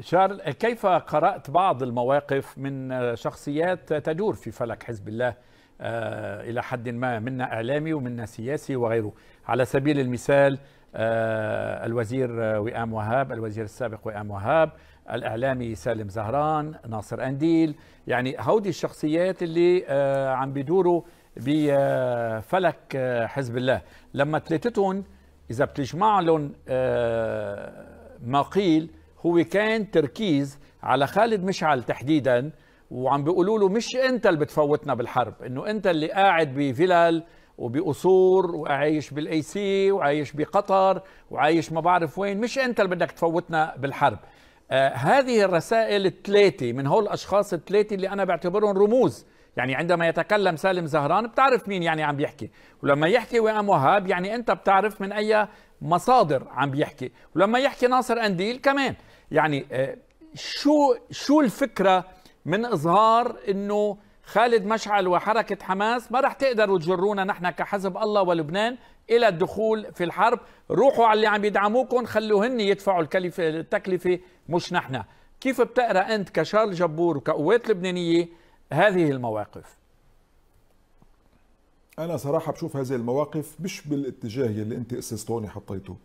شارل كيف قرأت بعض المواقف من شخصيات تدور في فلك حزب الله آه، إلى حد ما منا إعلامي ومنا سياسي وغيره على سبيل المثال آه، الوزير وئام وهاب الوزير السابق وئام وهاب الإعلامي سالم زهران ناصر أنديل يعني هودي الشخصيات اللي آه، عم بيدوروا بفلك حزب الله لما تلتتهم إذا بتجمع لهم ما قيل هو كان تركيز على خالد مشعل تحديدا وعم بيقولوا له مش انت اللي بتفوتنا بالحرب انه انت اللي قاعد بفلل وبقصور وعايش بالاي سي وعايش بقطر وعايش ما بعرف وين مش انت اللي بدك تفوتنا بالحرب آه هذه الرسائل الثلاثه من هول الاشخاص الثلاثه اللي انا بعتبرهم رموز يعني عندما يتكلم سالم زهران بتعرف مين يعني عم بيحكي ولما يحكي وئام وهاب يعني انت بتعرف من اي مصادر عم بيحكي ولما يحكي ناصر قنديل كمان يعني آه، شو شو الفكره من اظهار انه خالد مشعل وحركه حماس ما رح تقدروا تجرونا نحن كحزب الله ولبنان الى الدخول في الحرب روحوا على اللي عم يدعموكم خلوهن يدفعوا الكلفه التكلفه مش نحن كيف بتقرا انت كشارل جبور وكقوات لبنانيه هذه المواقف انا صراحه بشوف هذه المواقف مش بالاتجاه اللي انت اسستوني حطيته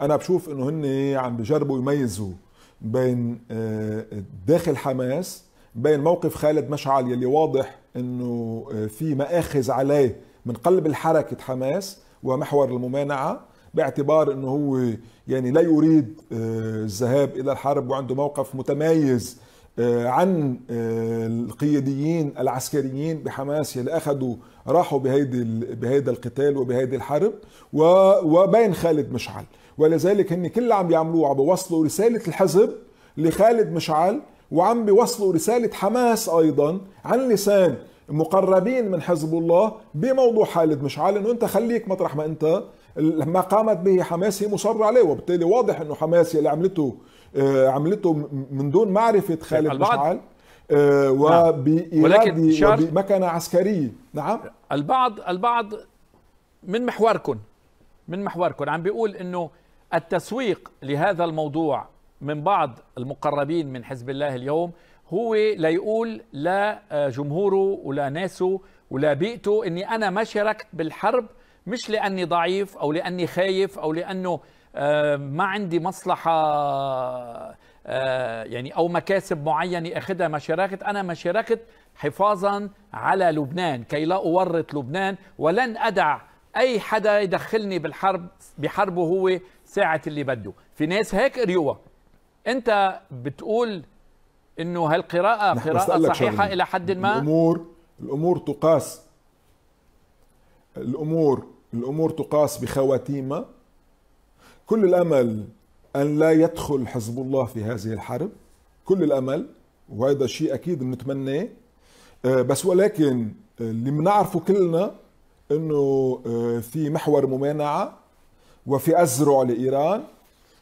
انا بشوف انه هن عم بجربوا يميزوا بين آه، داخل حماس بين موقف خالد مشعل يلي واضح انه آه، في مآخذ عليه من قلب الحركة حماس ومحور الممانعة باعتبار انه هو يعني لا يريد آه، الذهاب الى الحرب وعنده موقف متميز آه، عن آه، القياديين العسكريين بحماس اللي اخذوا راحوا بهيدي بهيدا القتال وبهيدي الحرب وبين خالد مشعل ولذلك هن كل اللي عم بيعملوه عم بيوصلوا رساله الحزب لخالد مشعل وعم بيوصلوا رساله حماس ايضا عن لسان مقربين من حزب الله بموضوع خالد مشعل انه انت خليك مطرح ما انت ما قامت به حماس هي مصر عليه وبالتالي واضح انه حماس اللي عملته آه، عملته من دون معرفه خالد مشعل وبإرادة بمكنة وبمكانة عسكرية نعم البعض البعض من محوركم من محوركم عم بيقول انه التسويق لهذا الموضوع من بعض المقربين من حزب الله اليوم هو لا يقول لا آه، جمهوره ولا ناسه ولا بيئته اني انا ما شاركت بالحرب مش لاني ضعيف او لاني خايف او لانه آه، ما عندي مصلحه آه، يعني او مكاسب معينه اخذها ما شاركت انا ما شاركت حفاظا على لبنان كي لا اورط لبنان ولن ادع اي حدا يدخلني بالحرب بحربه هو ساعه اللي بده في ناس هيك قريوها انت بتقول انه هالقراءه قراءه صحيحه الى حد ما الامور الامور تقاس الامور الامور تقاس بخواتيمها كل الامل ان لا يدخل حزب الله في هذه الحرب كل الامل وهذا شيء اكيد بنتمناه بس ولكن آه، اللي بنعرفه كلنا انه آه، في محور ممانعه وفي ازرع لايران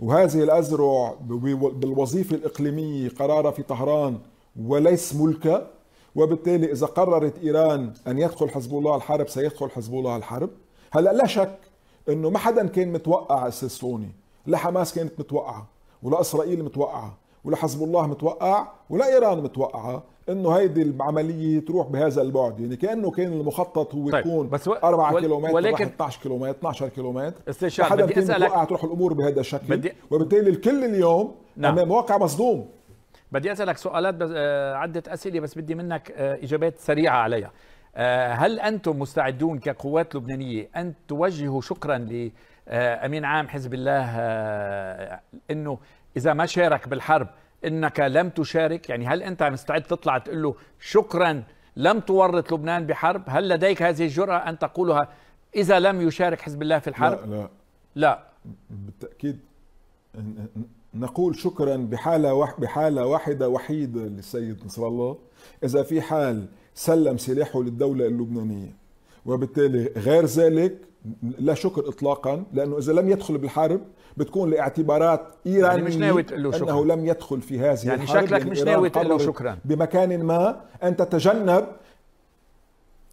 وهذه الازرع بالوظيفه الاقليميه قرارها في طهران وليس ملكها وبالتالي اذا قررت ايران ان يدخل حزب الله الحرب سيدخل حزب الله الحرب هلا لا شك انه ما حدا كان متوقع السيسوني لا حماس كانت متوقعه ولا اسرائيل متوقعه ولا حزب الله متوقع ولا ايران متوقعه انه هيدي العمليه تروح بهذا البعد يعني كانه كان المخطط هو طيب. يكون بس و... 4 و... كيلومتر ولكن 11 كيلومتر 12 كيلومتر استاذ شعب بدي كان اسالك متوقع تروح الامور بهذا الشكل بدي... وبالتالي الكل اليوم نعم. امام واقع مصدوم بدي اسالك سؤالات بس... آه، عده اسئله بس بدي منك آه، اجابات سريعه عليها آه، هل أنتم مستعدون كقوات لبنانية أن توجهوا شكرا لأمين آه، عام حزب الله آه، أنه إذا ما شارك بالحرب أنك لم تشارك يعني هل أنت مستعد تطلع تقول له شكرا لم تورط لبنان بحرب هل لديك هذه الجرأة أن تقولها إذا لم يشارك حزب الله في الحرب لا لا, لا. بالتأكيد نقول شكرا بحالة وح بحالة واحدة وحيدة للسيد نصر الله إذا في حال سلم سلاحه للدولة اللبنانية وبالتالي غير ذلك لا شكر اطلاقا لانه اذا لم يدخل بالحرب بتكون لاعتبارات ايرانيه يعني مش ناوي تقول له شكرا انه لم يدخل في هذه يعني الحرب شكلك مش ناوي تقول له شكرا بمكان ما ان تتجنب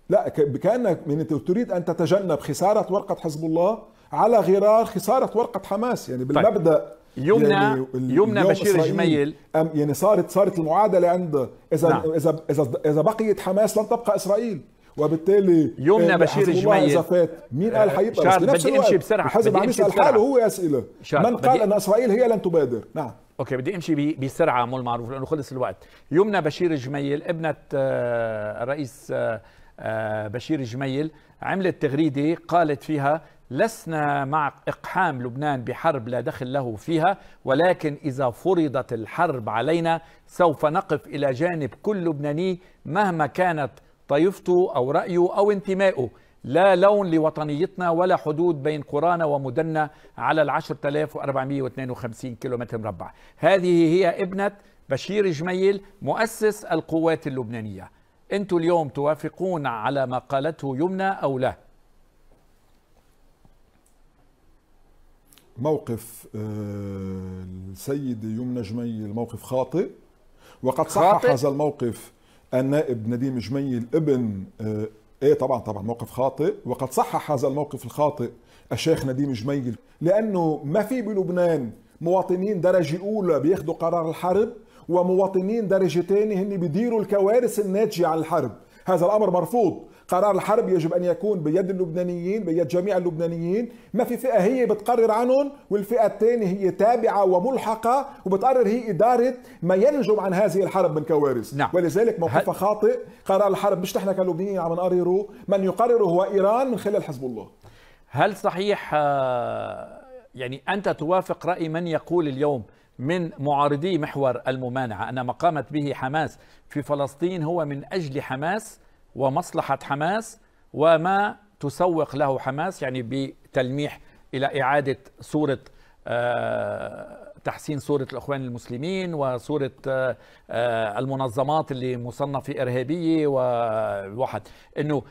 لا كانك من تريد ان تتجنب خساره ورقه حزب الله على غرار خساره ورقه حماس يعني طيب. بالمبدا طيب. يمنى يعني يمنى بشير جميل يعني صارت صارت المعادله عند اذا نعم. اذا اذا اذا بقيت حماس لن تبقى اسرائيل وبالتالي يمنى آه، بشير جميل فات مين قال آه، حيبقى شارل بدي امشي بسرعه بدي عم يسال حاله هو اسئله من قال ان اسرائيل هي لن تبادر نعم اوكي بدي امشي بسرعه مول معروف لانه خلص الوقت يمنى بشير جميل ابنه الرئيس آه, آه، آه، بشير جميل عملت تغريدة قالت فيها لسنا مع إقحام لبنان بحرب لا دخل له فيها ولكن إذا فرضت الحرب علينا سوف نقف إلى جانب كل لبناني مهما كانت طائفته أو رأيه أو انتمائه لا لون لوطنيتنا ولا حدود بين قرانا ومدنا على ال 10452 كيلومتر مربع هذه هي ابنة بشير جميل مؤسس القوات اللبنانية انتوا اليوم توافقون على ما قالته يمنى او لا موقف آه، السيدة يمنى جميل موقف خاطئ وقد صحح هذا الموقف النائب نديم جميل ابن آه، ايه طبعا طبعا موقف خاطئ وقد صحح هذا الموقف الخاطئ الشيخ نديم جميل لانه ما في بلبنان مواطنين درجه اولى بياخذوا قرار الحرب ومواطنين درجة تاني هن بيديروا الكوارث الناتجة عن الحرب هذا الأمر مرفوض قرار الحرب يجب أن يكون بيد اللبنانيين بيد جميع اللبنانيين ما في فئة هي بتقرر عنهم والفئة الثانية هي تابعة وملحقة وبتقرر هي إدارة ما ينجم عن هذه الحرب من كوارث نعم. ولذلك موقفها هل... خاطئ قرار الحرب مش نحن كلبنانيين عم نقرره من يقرره هو إيران من خلال حزب الله هل صحيح آه، يعني أنت توافق رأي من يقول اليوم من معارضي محور الممانعة أن ما قامت به حماس في فلسطين هو من أجل حماس ومصلحة حماس وما تسوق له حماس يعني بتلميح إلى إعادة صورة آه، تحسين صورة الإخوان المسلمين وصورة آه، آه، المنظمات اللي مصنفة إرهابية وواحد أنه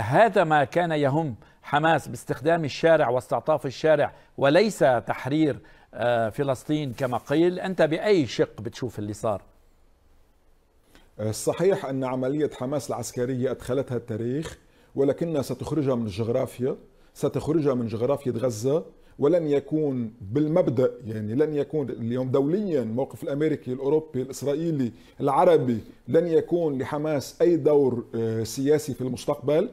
هذا ما كان يهم حماس باستخدام الشارع واستعطاف الشارع وليس تحرير آه، فلسطين كما قيل أنت بأي شق بتشوف اللي صار آه، صحيح أن عملية حماس العسكرية أدخلتها التاريخ ولكنها ستخرجها من الجغرافيا ستخرجها من جغرافية غزة ولن يكون بالمبدا يعني لن يكون اليوم دوليا الموقف الامريكي الاوروبي الاسرائيلي العربي لن يكون لحماس اي دور آه، سياسي في المستقبل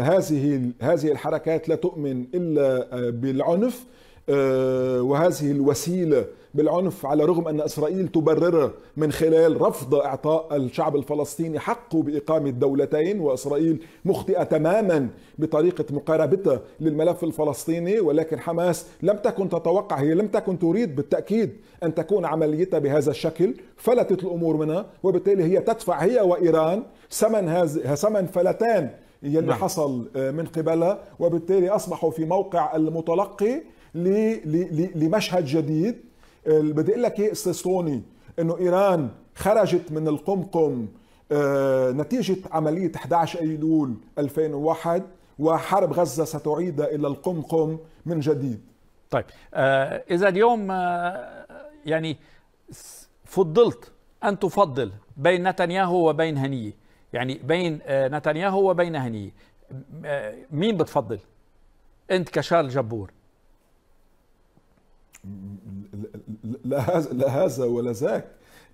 هذه هذه الحركات لا تؤمن الا بالعنف آه، وهذه الوسيله بالعنف على رغم ان اسرائيل تبرر من خلال رفض اعطاء الشعب الفلسطيني حقه باقامه دولتين واسرائيل مخطئه تماما بطريقه مقاربتها للملف الفلسطيني ولكن حماس لم تكن تتوقع هي لم تكن تريد بالتاكيد ان تكون عمليتها بهذا الشكل فلتت الامور منها وبالتالي هي تدفع هي وايران ثمن هذا ثمن فلتان يلي نعم. حصل آه، من قبلها وبالتالي اصبحوا في موقع المتلقي لمشهد جديد بدي اقول لك ايه استاذ انه ايران خرجت من القمقم آه، نتيجة عملية 11 أيلول 2001 وحرب غزة ستعيد إلى القمقم من جديد طيب آه، إذا اليوم آه، يعني فضلت أن تفضل بين نتنياهو وبين هنيه يعني بين نتنياهو وبين هنيه مين بتفضل أنت كشارل جبور لا هذا لا هذا ولا ذاك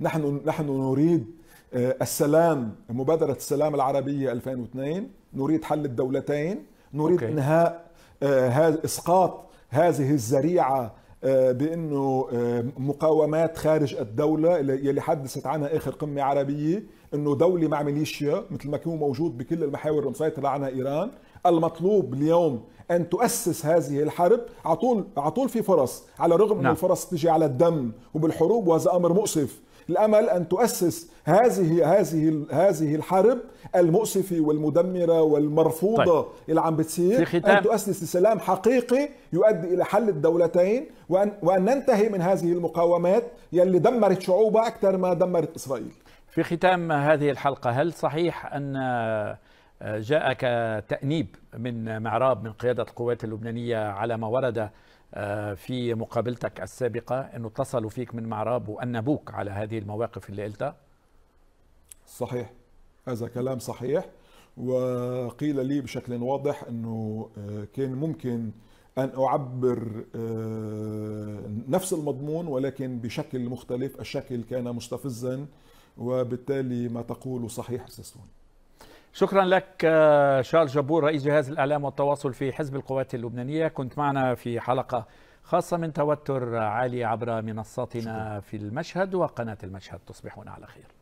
نحن نحن نريد آه، السلام مبادرة السلام العربية 2002 نريد حل الدولتين نريد إنهاء آه، إسقاط هذه الذريعة آه، بانه آه، مقاومات خارج الدوله يلي حدثت عنها اخر قمه عربيه انه دوله مع ميليشيا مثل ما كان موجود بكل المحاور المسيطره عنها ايران المطلوب اليوم ان تؤسس هذه الحرب على طول على طول في فرص على الرغم نعم. الفرص تجي على الدم وبالحروب وهذا امر مؤسف الامل ان تؤسس هذه هذه هذه الحرب المؤسفه والمدمره والمرفوضه طيب. اللي عم بتصير ان تؤسس لسلام حقيقي يؤدي الى حل الدولتين وان وان ننتهي من هذه المقاومات يلي دمرت شعوبها اكثر ما دمرت اسرائيل. في ختام هذه الحلقه هل صحيح ان آه، جاءك تأنيب من معراب من قيادة القوات اللبنانية على ما ورد آه، في مقابلتك السابقة أنه اتصلوا فيك من معراب وأنبوك على هذه المواقف اللي قلتها صحيح هذا كلام صحيح وقيل لي بشكل واضح أنه آه، كان ممكن أن أعبر آه، نفس المضمون ولكن بشكل مختلف الشكل كان مستفزا وبالتالي ما تقول صحيح سيسون شكرا لك آه، شارل جبور رئيس جهاز الإعلام والتواصل في حزب القوات اللبنانية كنت معنا في حلقة خاصة من توتر عالي عبر منصاتنا في المشهد وقناة المشهد تصبحون على خير